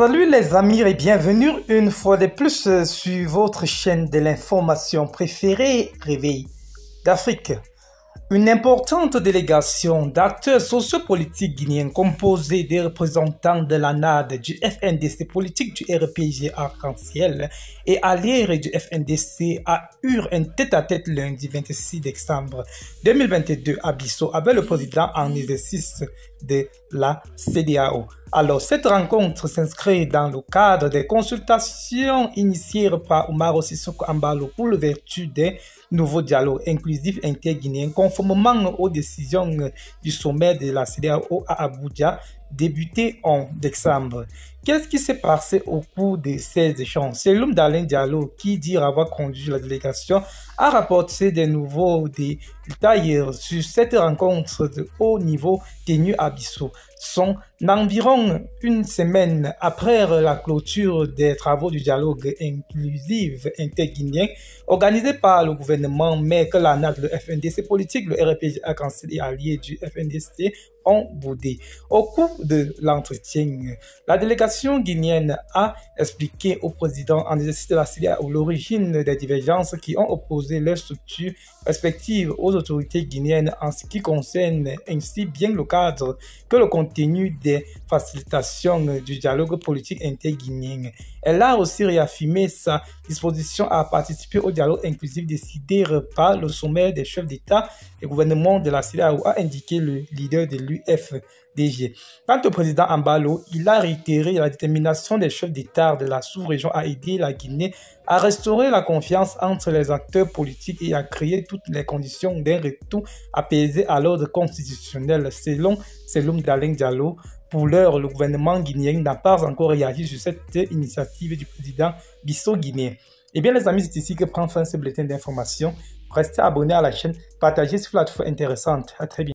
Salut les amis et bienvenue une fois de plus euh, sur votre chaîne de l'information préférée Réveil d'Afrique. Une importante délégation d'acteurs sociopolitiques guinéens composée des représentants de la NAD, du FNDC politique du RPG Arc-en-Ciel et alliés du FNDC a eu un tête à -tête lundi 26 décembre 2022 à Bissau avec le président en exercice de la CDAO. Alors, cette rencontre s'inscrit dans le cadre des consultations initiées par Omar Sissoko Ambalo pour le vertu des nouveaux dialogues inclusifs interguinéens, conformément aux décisions du sommet de la CDAO à Abuja débuté en décembre. Qu'est-ce qui s'est passé au cours de ces échanges C'est l'Homme d'Alain Diallo, qui dit avoir conduit la délégation, a rapporté des nouveaux détails sur cette rencontre de haut niveau tenue à Bissau. Son environ une semaine après la clôture des travaux du dialogue inclusif interguinien organisé par le gouvernement, mais que l'ANAC, le FNDC politique, le RPG, a allié du FNDC boudé. Au cours de l'entretien, la délégation guinéenne a expliqué au président en exercice de la CDA l'origine des divergences qui ont opposé leurs structures respectives aux autorités guinéennes en ce qui concerne ainsi bien le cadre que le contenu des facilitations du dialogue politique interguinéen. Elle a aussi réaffirmé sa disposition à participer au dialogue inclusif décidé par le sommet des chefs d'État et gouvernement de la ou a indiqué le leader de FDG. Quant au président Ambalo, il a réitéré la détermination des chefs d'État de la sous-région à aider la Guinée à restaurer la confiance entre les acteurs politiques et à créer toutes les conditions d'un retour apaisé à l'ordre constitutionnel, selon Seloum Diallo. Pour l'heure, le gouvernement guinéen n'a pas encore réagi sur cette initiative du président Bissau guinéen. Eh bien, les amis, c'est ici que prend fin ce bulletin d'information. Restez abonnés à la chaîne, partagez la plateforme intéressante. À très bientôt.